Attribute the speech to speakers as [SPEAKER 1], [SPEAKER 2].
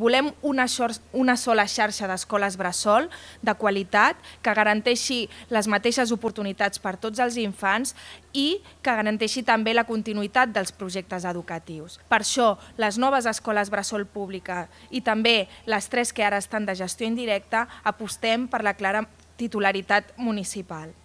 [SPEAKER 1] Volem una, xor una sola xarxa d'escoles bressol de qualitat que garanteixi les mateixes oportunitats per tots els infants i que garanteixi també la continuïtat dels projectes educatius. Per això, les noves escoles bressol pública i també les tres que ara estan de gestió indirecta apostem per la clara titularitat
[SPEAKER 2] municipal.